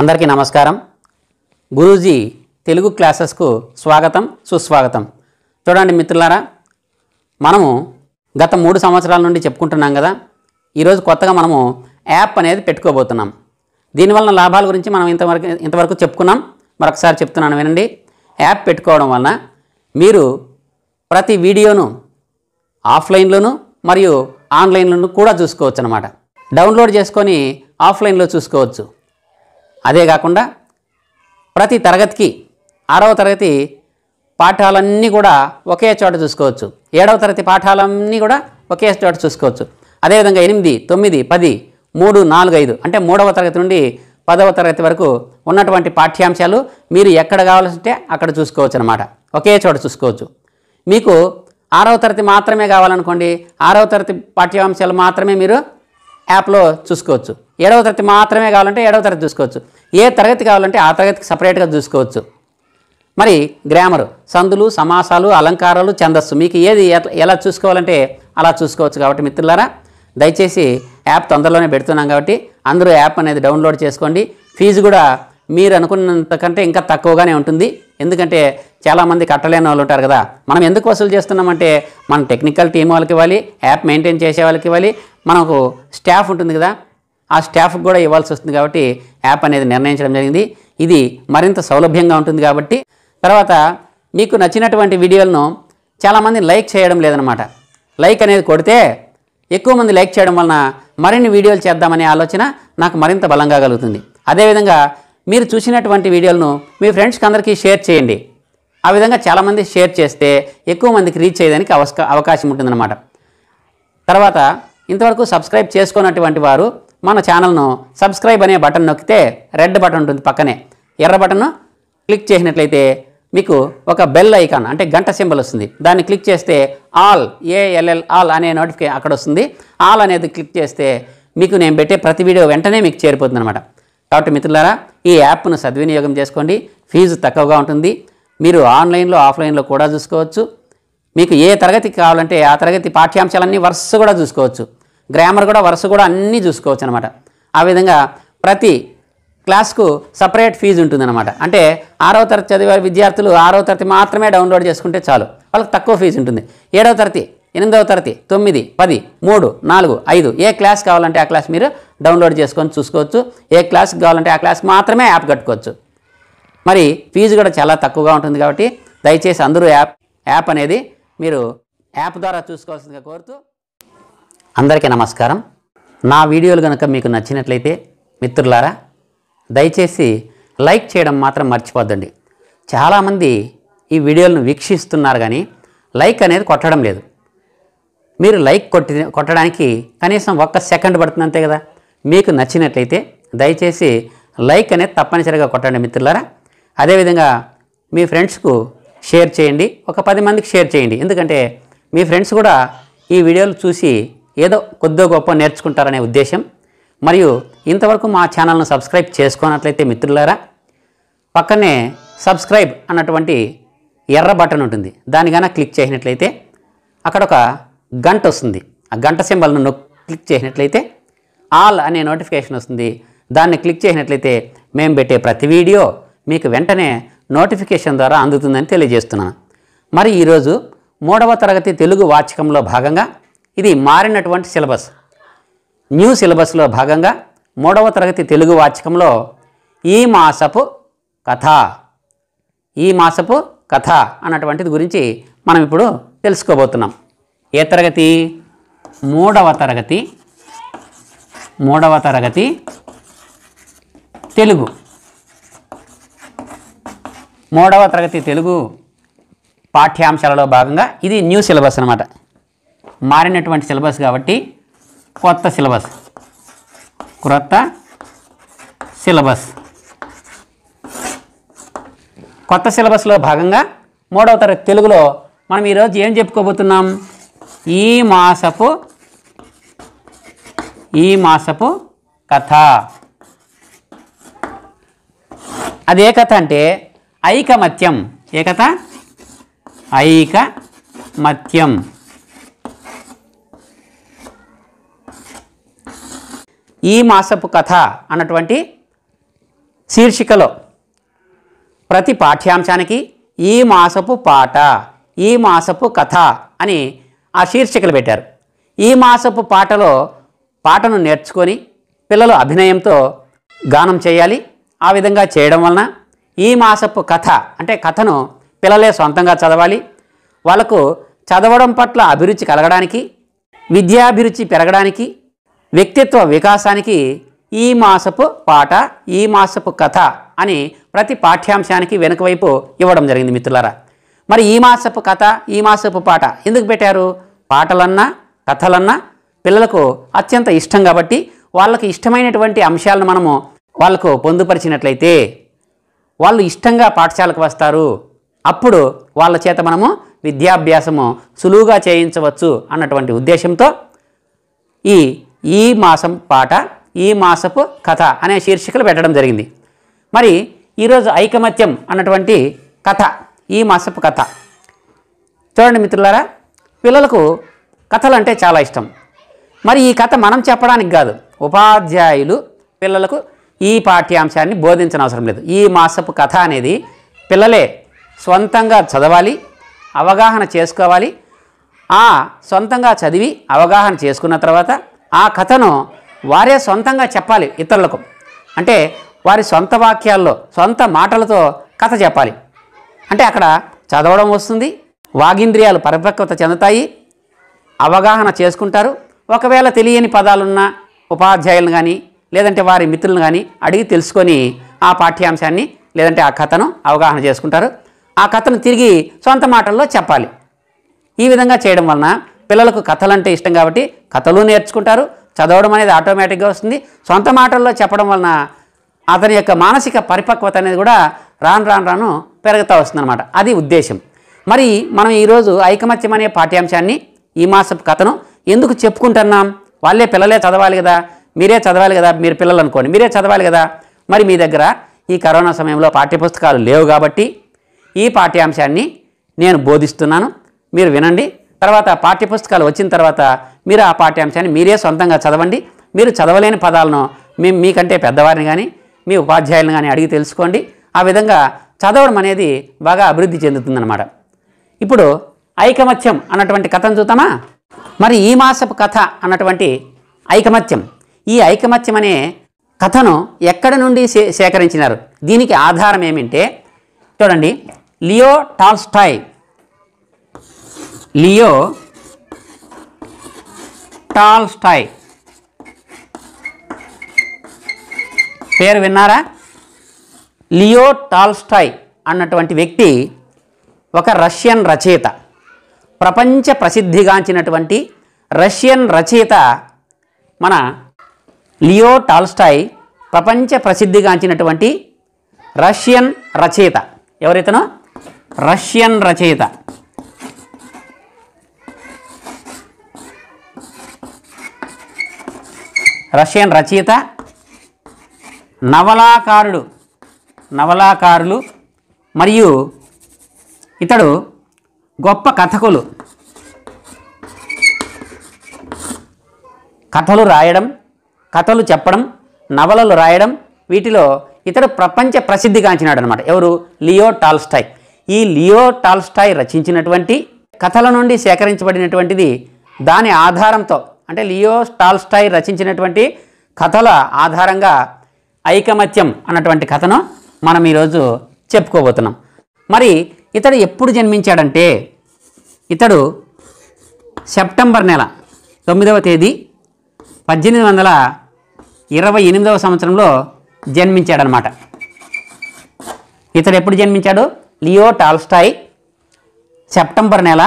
అందరికీ నమస్కారం గురూజీ తెలుగు క్లాసెస్కు స్వాగతం సుస్వాగతం చూడండి మిత్రులారా మనము గత మూడు సంవత్సరాల నుండి చెప్పుకుంటున్నాం కదా ఈరోజు కొత్తగా మనము యాప్ అనేది పెట్టుకోబోతున్నాం దీనివలన లాభాల గురించి మనం ఇంతవరకు ఇంతవరకు చెప్పుకున్నాం మరొకసారి చెప్తున్నాను వినండి యాప్ పెట్టుకోవడం వలన మీరు ప్రతి వీడియోను ఆఫ్లైన్లోను మరియు ఆన్లైన్లోను కూడా చూసుకోవచ్చు అనమాట డౌన్లోడ్ చేసుకొని ఆఫ్లైన్లో చూసుకోవచ్చు అదే కాకుండా ప్రతి తరగతికి ఆరవ తరగతి పాఠాలన్నీ కూడా ఒకే చోట చూసుకోవచ్చు ఏడవ తరగతి పాఠాలన్నీ కూడా ఒకే చోట చూసుకోవచ్చు అదేవిధంగా ఎనిమిది తొమ్మిది పది మూడు నాలుగు ఐదు అంటే మూడవ తరగతి నుండి పదవ తరగతి వరకు ఉన్నటువంటి పాఠ్యాంశాలు మీరు ఎక్కడ కావాలంటే అక్కడ చూసుకోవచ్చు అనమాట ఒకే చోట చూసుకోవచ్చు మీకు ఆరవ తరగతి మాత్రమే కావాలనుకోండి ఆరవ తరగతి పాఠ్యాంశాలు మాత్రమే మీరు యాప్లో చూసుకోవచ్చు ఏడవ తరగతి మాత్రమే కావాలంటే ఏడవ తరగతి చూసుకోవచ్చు ఏ తరగతి కావాలంటే ఆ తరగతికి సపరేట్గా చూసుకోవచ్చు మరి గ్రామరు సందులు సమాసాలు అలంకారాలు ఛందస్సు మీకు ఏది ఎలా చూసుకోవాలంటే అలా చూసుకోవచ్చు కాబట్టి మిత్రులారా దయచేసి యాప్ తొందరలోనే పెడుతున్నాం కాబట్టి అందరూ యాప్ అనేది డౌన్లోడ్ చేసుకోండి ఫీజు కూడా మీరు అనుకున్నంతకంటే ఇంకా తక్కువగానే ఉంటుంది ఎందుకంటే చాలామంది కట్టలేని వాళ్ళు ఉంటారు కదా మనం ఎందుకు వసూలు చేస్తున్నామంటే మన టెక్నికల్ టీం వాళ్ళకి ఇవ్వాలి యాప్ మెయింటైన్ చేసే వాళ్ళకి ఇవ్వాలి మనకు స్టాఫ్ ఉంటుంది కదా ఆ స్టాఫ్కి కూడా ఇవ్వాల్సి వస్తుంది కాబట్టి యాప్ అనేది నిర్ణయించడం జరిగింది ఇది మరింత సౌలభ్యంగా ఉంటుంది కాబట్టి తర్వాత మీకు నచ్చినటువంటి వీడియోలను చాలామంది లైక్ చేయడం లేదనమాట లైక్ అనేది కొడితే ఎక్కువ మంది లైక్ చేయడం వలన మరిన్ని వీడియోలు చేద్దామనే ఆలోచన నాకు మరింత బలంగా కలుగుతుంది అదేవిధంగా మీరు చూసినటువంటి వీడియోలను మీ ఫ్రెండ్స్కి అందరికీ షేర్ చేయండి ఆ విధంగా చాలామంది షేర్ చేస్తే ఎక్కువ మందికి రీచ్ చేయడానికి అవకాశం ఉంటుందన్నమాట తర్వాత ఇంతవరకు సబ్స్క్రైబ్ చేసుకున్నటువంటి వారు మన ఛానల్ను సబ్స్క్రైబ్ అనే బటన్ నొక్కితే రెడ్ బటన్ ఉంటుంది పక్కనే ఎర్ర బటన్ క్లిక్ చేసినట్లయితే మీకు ఒక బెల్ ఐకాన్ అంటే గంట సింబల్ వస్తుంది దాన్ని క్లిక్ చేస్తే ఆల్ ఏఎల్ఎల్ ఆల్ అనే నోటిఫికే అక్కడ వస్తుంది ఆల్ అనేది క్లిక్ చేస్తే మీకు నేను పెట్టే ప్రతి వీడియో వెంటనే మీకు చేరిపోతుంది అనమాట కాబట్టి మిత్రులారా ఈ యాప్ను సద్వినియోగం చేసుకోండి ఫీజు తక్కువగా ఉంటుంది మీరు ఆన్లైన్లో ఆఫ్లైన్లో కూడా చూసుకోవచ్చు మీకు ఏ తరగతి కావాలంటే ఆ తరగతి పాఠ్యాంశాలన్నీ వరుస కూడా చూసుకోవచ్చు గ్రామర్ కూడా వరుస కూడా అన్నీ చూసుకోవచ్చు అనమాట ఆ విధంగా ప్రతి క్లాస్కు సపరేట్ ఫీజు ఉంటుందన్నమాట అంటే ఆరో తరగతి చదివే విద్యార్థులు ఆరో తరగతి మాత్రమే డౌన్లోడ్ చేసుకుంటే చాలు వాళ్ళకి తక్కువ ఫీజు ఉంటుంది ఏడవ తరగతి ఎనిమిదవ తరగతి తొమ్మిది పది మూడు నాలుగు ఐదు ఏ క్లాస్ కావాలంటే ఆ క్లాస్ మీరు డౌన్లోడ్ చేసుకొని చూసుకోవచ్చు ఏ క్లాస్ కావాలంటే ఆ క్లాస్ మాత్రమే యాప్ కట్టుకోవచ్చు మరి ఫీజు కూడా చాలా తక్కువగా ఉంటుంది కాబట్టి దయచేసి అందరూ యాప్ యాప్ అనేది మీరు యాప్ ద్వారా చూసుకోవాల్సిందిగా కోరుతూ అందరికీ నమస్కారం నా వీడియోలు కనుక మీకు నచ్చినట్లయితే మిత్రులారా దయచేసి లైక్ చేయడం మాత్రం మర్చిపోద్దండి చాలామంది ఈ వీడియోలను వీక్షిస్తున్నారు కానీ లైక్ అనేది కొట్టడం లేదు మీరు లైక్ కొట్టి కొట్టడానికి కనీసం ఒక్క సెకండ్ పడుతుంది అంతే కదా మీకు నచ్చినట్లయితే దయచేసి లైక్ అనేది తప్పనిసరిగా కొట్టండి మిత్రులారా అదేవిధంగా మీ ఫ్రెండ్స్కు షేర్ చేయండి ఒక పది మందికి షేర్ చేయండి ఎందుకంటే మీ ఫ్రెండ్స్ కూడా ఈ వీడియోలు చూసి ఏదో కొద్దో గొప్ప నేర్చుకుంటారనే ఉద్దేశం మరియు ఇంతవరకు మా ఛానల్ను సబ్స్క్రైబ్ చేసుకున్నట్లయితే మిత్రులారా పక్కనే సబ్స్క్రైబ్ అన్నటువంటి ఎర్ర బటన్ ఉంటుంది దాని క్లిక్ చేసినట్లయితే అక్కడ ఒక గంట వస్తుంది ఆ గంట సింబల్ను క్లిక్ చేసినట్లయితే ఆల్ అనే నోటిఫికేషన్ వస్తుంది దాన్ని క్లిక్ చేసినట్లయితే మేము పెట్టే ప్రతి వీడియో మీకు వెంటనే నోటిఫికేషన్ ద్వారా అందుతుందని తెలియజేస్తున్నాను మరి ఈరోజు మూడవ తరగతి తెలుగు వాచకంలో భాగంగా ఇది మారినటువంటి సిలబస్ న్యూ సిలబస్లో భాగంగా మూడవ తరగతి తెలుగు వాచకంలో ఈ మాసపు కథ ఈ మాసపు కథ అన్నటువంటిది గురించి మనం ఇప్పుడు తెలుసుకోబోతున్నాం ఏ తరగతి మూడవ తరగతి మూడవ తరగతి తెలుగు మూడవ తరగతి తెలుగు పాఠ్యాంశాలలో భాగంగా ఇది న్యూ సిలబస్ అనమాట మారినటువంటి సిలబస్ కాబట్టి కొత్త సిలబస్ క్రొత్త సిలబస్ కొత్త సిలబస్లో భాగంగా మూడవ తరగతి తెలుగులో మనం ఈరోజు ఏం చెప్పుకోబోతున్నాం ఈ మాసపు ఈ మాసపు కథ ఏ కథ అంటే ఐకమత్యం ఏ కథ ఐకమత్యం ఈ మాసపు కథ అన్నటువంటి శీర్షికలో ప్రతి పాఠ్యాంశానికి ఈ మాసపు పాట ఈ మాసపు కథ అని ఆ శీర్షికలు పెట్టారు ఈ మాసపు పాటలో పాటను నేర్చుకొని పిల్లలు అభినయంతో గానం చేయాలి ఆ విధంగా చేయడం వలన ఈ మాసపు కథ అంటే కథను పిల్లలే సొంతంగా చదవాలి వాళ్ళకు చదవడం పట్ల అభిరుచి కలగడానికి విద్యాభిరుచి పెరగడానికి వ్యక్తిత్వ వికాసానికి ఈ మాసపు పాట ఈ మాసపు కథ అని ప్రతి పాఠ్యాంశానికి వెనుకవైపు ఇవ్వడం జరిగింది మిత్రులారా మరి ఈ మాసపు కథ ఈ మాసపు పాట ఎందుకు పెట్టారు పాటలన్నా కథలన్నా పిల్లలకు అత్యంత ఇష్టం కాబట్టి వాళ్ళకి ఇష్టమైనటువంటి అంశాలను మనము వాళ్ళకు పొందుపరిచినట్లయితే వాళ్ళు ఇష్టంగా పాఠశాలకు వస్తారు అప్పుడు వాళ్ళ చేత మనము విద్యాభ్యాసము సులువుగా చేయించవచ్చు అన్నటువంటి ఉద్దేశంతో ఈ ఈ మాసం పాట ఈ మాసపు కథ అనే శీర్షికలు పెట్టడం జరిగింది మరి ఈరోజు ఐకమత్యం అన్నటువంటి కథ ఈ మాసపు కథ చూడండి మిత్రులారా పిల్లలకు కథలు అంటే చాలా ఇష్టం మరి ఈ కథ మనం చెప్పడానికి కాదు ఉపాధ్యాయులు పిల్లలకు ఈ పాఠ్యాంశాన్ని బోధించిన అవసరం లేదు ఈ మాసపు కథ అనేది పిల్లలే సొంతంగా చదవాలి అవగాహన చేసుకోవాలి ఆ సొంతంగా చదివి అవగాహన చేసుకున్న తర్వాత ఆ కథను వారే సొంతంగా చెప్పాలి ఇతరులకు అంటే వారి సొంత వాక్యాల్లో సొంత మాటలతో కథ చెప్పాలి అంటే అక్కడ చదవడం వస్తుంది వాగింద్రియాలు పరిపక్వత చెందుతాయి అవగాహన చేసుకుంటారు ఒకవేళ తెలియని పదాలున్న ఉపాధ్యాయులను కానీ లేదంటే వారి మిత్రులను కానీ అడిగి తెలుసుకొని ఆ పాఠ్యాంశాన్ని లేదంటే ఆ కథను అవగాహన చేసుకుంటారు ఆ కథను తిరిగి సొంత మాటల్లో చెప్పాలి ఈ విధంగా చేయడం వలన పిల్లలకు కథలంటే ఇష్టం కాబట్టి కథలు నేర్చుకుంటారు చదవడం అనేది ఆటోమేటిక్గా వస్తుంది సొంత మాటల్లో చెప్పడం వలన అతని యొక్క మానసిక పరిపక్వత అనేది కూడా రాను రాను రాను పెరుగుతూ వస్తుందన్నమాట అది ఉద్దేశం మరి మనం ఈరోజు ఐకమత్యం అనే పాఠ్యాంశాన్ని ఈ మాసపు కథను ఎందుకు చెప్పుకుంటున్నాం వాళ్ళే పిల్లలే చదవాలి కదా మీరే చదవాలి కదా మీరు పిల్లలు అనుకోండి మీరే చదవాలి కదా మరి మీ దగ్గర ఈ కరోనా సమయంలో పాఠ్యపుస్తకాలు లేవు కాబట్టి ఈ పాఠ్యాంశాన్ని నేను బోధిస్తున్నాను మీరు వినండి తర్వాత పాఠ్యపుస్తకాలు వచ్చిన తర్వాత మీరు ఆ పాఠ్యాంశాన్ని మీరే సొంతంగా చదవండి మీరు చదవలేని పదాలను మేము మీకంటే పెద్దవారిని కానీ మీ ఉపాధ్యాయులను కానీ అడిగి తెలుసుకోండి ఆ విధంగా చదవడం అనేది బాగా అభివృద్ధి చెందుతుందన్నమాట ఇప్పుడు ఐకమత్యం అన్నటువంటి కథను చూద్దామా మరి ఈ మాసపు కథ అన్నటువంటి ఐకమత్యం ఈ ఐకమత్యం అనే కథను ఎక్కడి నుండి సేకరించినారు దీనికి ఆధారం ఏమింటే చూడండి లియో టాల్స్టాయ్ లియో టాల్స్టాయ్ పేరు విన్నారా లియో టాల్స్టాయ్ అన్నటువంటి వ్యక్తి ఒక రష్యన్ రచయిత ప్రపంచ ప్రసిద్ధిగాంచినటువంటి రష్యన్ రచయిత మన లియో టాల్స్టాయ్ ప్రపంచ ప్రసిద్ధిగాంచినటువంటి రష్యన్ రచయిత ఎవరైతేనో రష్యన్ రచయిత రష్యన్ రచయిత నవలాకారుడు నవలాకారులు మరియు ఇతడు గొప్ప కథకులు కథలు రాయడం కథలు చెప్పడం నవలలు రాయడం వీటిలో ఇతడు ప్రపంచ ప్రసిద్ధిగాంచినాడు అనమాట ఎవరు లియో టాల్స్టాయ్ ఈ లియో టాల్స్టాయ్ రచించినటువంటి కథల నుండి సేకరించబడినటువంటిది దాని ఆధారంతో అంటే లియో టాల్స్టాయ్ రచించినటువంటి కథల ఆధారంగా ఐకమత్యం అన్నటువంటి కథను మనం ఈరోజు చెప్పుకోబోతున్నాం మరి ఇతడు ఎప్పుడు జన్మించాడంటే ఇతడు సెప్టెంబర్ నెల తొమ్మిదవ తేదీ పద్దెనిమిది వందల ఇరవై ఎనిమిదవ సంవత్సరంలో జన్మించాడనమాట ఇతడు ఎప్పుడు జన్మించాడు లియో టాల్స్టాయ్ సెప్టెంబర్ నెల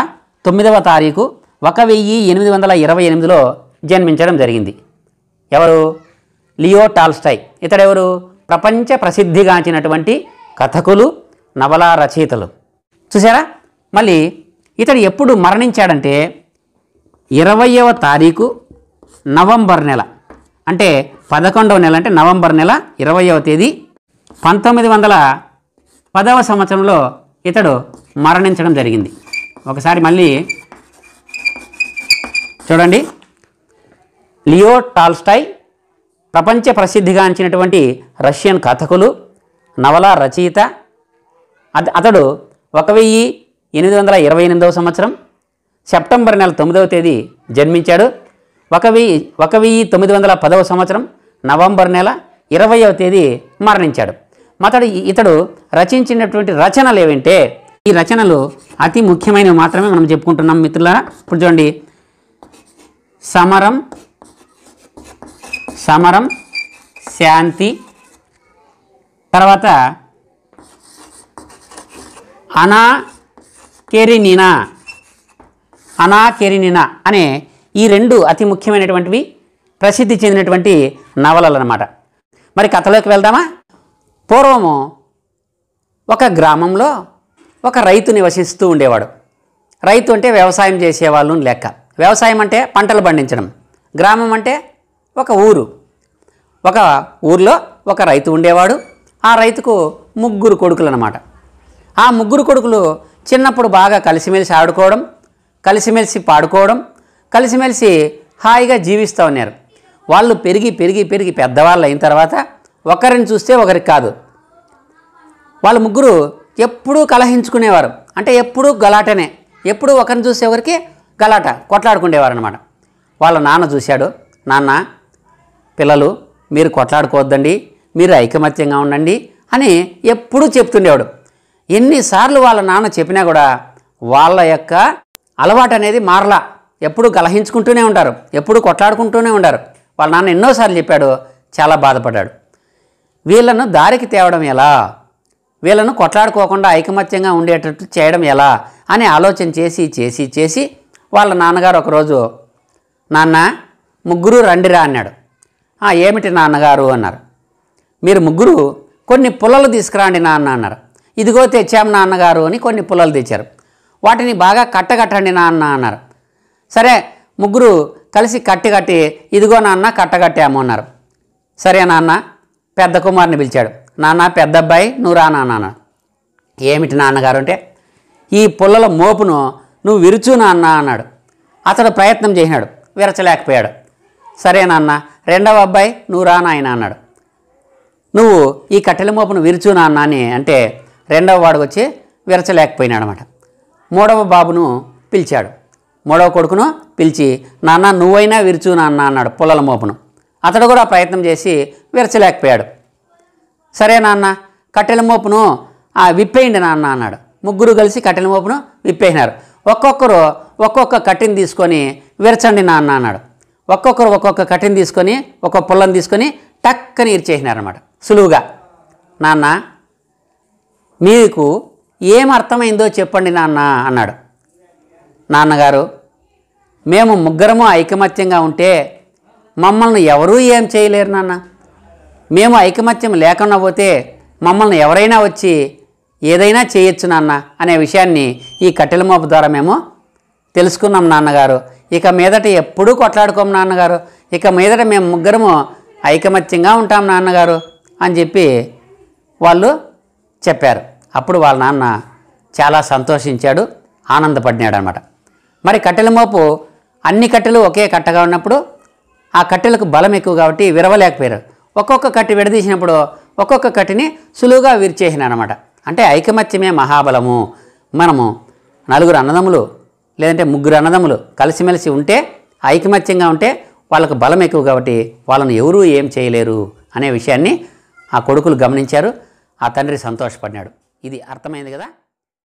తొమ్మిదవ తారీఖు ఒక వెయ్యి ఎనిమిది వందల ఇరవై ఎనిమిదిలో జన్మించడం జరిగింది ఎవరు లియో టాల్స్టాయ్ ఇతడెవరు ప్రపంచ ప్రసిద్ధిగాంచినటువంటి కథకులు నవలా రచయితలు చూసారా మళ్ళీ ఇతడు ఎప్పుడు మరణించాడంటే ఇరవయవ తారీఖు నవంబర్ నెల అంటే పదకొండవ నెల అంటే నవంబర్ నెల ఇరవయవ తేదీ పంతొమ్మిది వందల పదవ సంవత్సరంలో ఇతడు మరణించడం జరిగింది ఒకసారి మళ్ళీ చూడండి లియో టాల్స్టాయి ప్రపంచ ప్రసిద్ధిగాంచినటువంటి రష్యన్ కథకులు నవల రచయిత అతడు ఒక వెయ్యి ఎనిమిది వందల ఇరవై ఎనిమిదవ సంవత్సరం సెప్టెంబర్ నెల తొమ్మిదవ తేదీ జన్మించాడు ఒక వెయ్యి ఒక వెయ్యి తొమ్మిది వందల పదవ సంవత్సరం నవంబర్ నెల ఇరవైవ తేదీ మరణించాడు మతడు ఇతడు రచించినటువంటి రచనలు ఏమంటే ఈ రచనలు అతి ముఖ్యమైనవి మాత్రమే మనం చెప్పుకుంటున్నాం మిత్రుల ఇప్పుడు చూడండి సమరం సమరం శాంతి తర్వాత అనా కెరినిన అనా కెరినిన అనే ఈ రెండు అతి ముఖ్యమైనటువంటివి ప్రసిద్ధి చెందినటువంటి నవలలు అన్నమాట మరి కథలోకి వెళ్దామా పూర్వము ఒక గ్రామంలో ఒక రైతు నివసిస్తూ ఉండేవాడు రైతు అంటే వ్యవసాయం చేసేవాళ్ళు లెక్క వ్యవసాయం అంటే పంటలు పండించడం గ్రామం అంటే ఒక ఊరు ఒక ఊర్లో ఒక రైతు ఉండేవాడు ఆ రైతుకు ముగ్గురు కొడుకులు అనమాట ఆ ముగ్గురు కొడుకులు చిన్నప్పుడు బాగా కలిసిమెలిసి ఆడుకోవడం కలిసిమెలిసి పాడుకోవడం కలిసిమెలిసి హాయిగా జీవిస్తూ ఉన్నారు వాళ్ళు పెరిగి పెరిగి పెరిగి పెద్దవాళ్ళు అయిన తర్వాత ఒకరిని చూస్తే ఒకరికి కాదు వాళ్ళు ముగ్గురు ఎప్పుడూ కలహించుకునేవారు అంటే ఎప్పుడూ గలాటనే ఎప్పుడూ ఒకరిని చూసే ఒకరికి గలాట కొట్లాడుకునేవారు అనమాట వాళ్ళ నాన్న చూశాడు నాన్న పిల్లలు మీరు కొట్లాడుకోవద్దండి మీరు ఐకమత్యంగా ఉండండి అని ఎప్పుడూ చెప్తుండేవాడు ఎన్నిసార్లు వాళ్ళ నాన్న చెప్పినా కూడా వాళ్ళ యొక్క అలవాటు అనేది మారలా ఎప్పుడు గలహించుకుంటూనే ఉంటారు ఎప్పుడు కొట్లాడుకుంటూనే ఉంటారు వాళ్ళ నాన్న ఎన్నోసార్లు చెప్పాడు చాలా బాధపడ్డాడు వీళ్ళను దారికి తేవడం ఎలా వీళ్ళను కొట్లాడుకోకుండా ఐకమత్యంగా ఉండేటట్టు చేయడం ఎలా అని ఆలోచన చేసి చేసి చేసి వాళ్ళ నాన్నగారు ఒకరోజు నాన్న ముగ్గురు రండిరా అన్నాడు ఏమిటి నాన్నగారు అన్నారు మీరు ముగ్గురు కొన్ని పుల్లలు తీసుకురండి నాన్న అన్నారు ఇదిగో తెచ్చాము నాన్నగారు అని కొన్ని పుల్లలు తెచ్చారు వాటిని బాగా కట్టగట్టండి నాన్న అన్నారు సరే ముగ్గురు కలిసి కట్టి కట్టి ఇదిగో నాన్న కట్టగట్టాము అన్నారు సరే నాన్న పెద్ద కుమార్ని పిలిచాడు నాన్న పెద్ద అబ్బాయి నువ్వు రా నాన్న ఏమిటి నాన్నగారు అంటే ఈ పుల్లల మోపును నువ్వు విరుచు నాన్న అన్నాడు అతడు ప్రయత్నం చేసినాడు విరచలేకపోయాడు సరే నాన్న రెండవ అబ్బాయి నువ్వు రా నాయన అన్నాడు నువ్వు ఈ కట్టెల మోపును విరుచు నాన్న అని అంటే రెండవ వాడు వచ్చి విరచలేకపోయినాడు అనమాట మూడవ బాబును పిలిచాడు మూడవ కొడుకును పిలిచి నాన్న నువ్వైనా విరుచు నాన్న అన్నాడు పుల్లల మోపును అతడు కూడా ప్రయత్నం చేసి విరచలేకపోయాడు సరే నాన్న కట్టెల మోపును విప్పేయండి నాన్న అన్నాడు ముగ్గురు కలిసి కట్టెల మోపును విప్పేసినారు ఒక్కొక్కరు ఒక్కొక్క కట్టెని తీసుకొని విరచండి నాన్న అన్నాడు ఒక్కొక్కరు ఒక్కొక్క కటిన్ తీసుకొని ఒక్కొక్క పుల్లని తీసుకొని టక్కని ఇరిచేసినారనమాట సులువుగా నాన్న మీకు ఏం అర్థమైందో చెప్పండి నాన్న అన్నాడు నాన్నగారు మేము ముగ్గురము ఐకమత్యంగా ఉంటే మమ్మల్ని ఎవరూ ఏం చేయలేరు నాన్న మేము ఐకమత్యం లేకుండా పోతే మమ్మల్ని ఎవరైనా వచ్చి ఏదైనా చేయొచ్చు నాన్న అనే విషయాన్ని ఈ కట్టెల మోపు ద్వారా మేము తెలుసుకున్నాం నాన్నగారు ఇక మీదట ఎప్పుడూ కొట్లాడుకోము నాన్నగారు ఇక మీదట మేము ముగ్గురము ఐకమత్యంగా ఉంటాం నాన్నగారు అని చెప్పి వాళ్ళు చెప్పారు అప్పుడు వాళ్ళ నాన్న చాలా సంతోషించాడు ఆనందపడినాడు అనమాట మరి కట్టెల మోపు అన్ని కట్టెలు ఒకే కట్టగా ఉన్నప్పుడు ఆ కట్టెలకు బలం ఎక్కువ కాబట్టి విరవలేకపోయారు ఒక్కొక్క కట్టి విడదీసినప్పుడు ఒక్కొక్క కట్టిని సులువుగా విరిచేసినాడనమాట అనమాట అంటే ఐకమత్యమే మహాబలము మనము నలుగురు అన్నదమ్ములు లేదంటే ముగ్గురు అన్నదమ్ములు కలిసిమెలిసి ఉంటే ఐకమత్యంగా ఉంటే వాళ్ళకు బలం ఎక్కువ కాబట్టి వాళ్ళని ఎవరూ ఏం చేయలేరు అనే విషయాన్ని ఆ కొడుకులు గమనించారు ఆ తండ్రి సంతోషపడినాడు ఇది అర్థమైంది కదా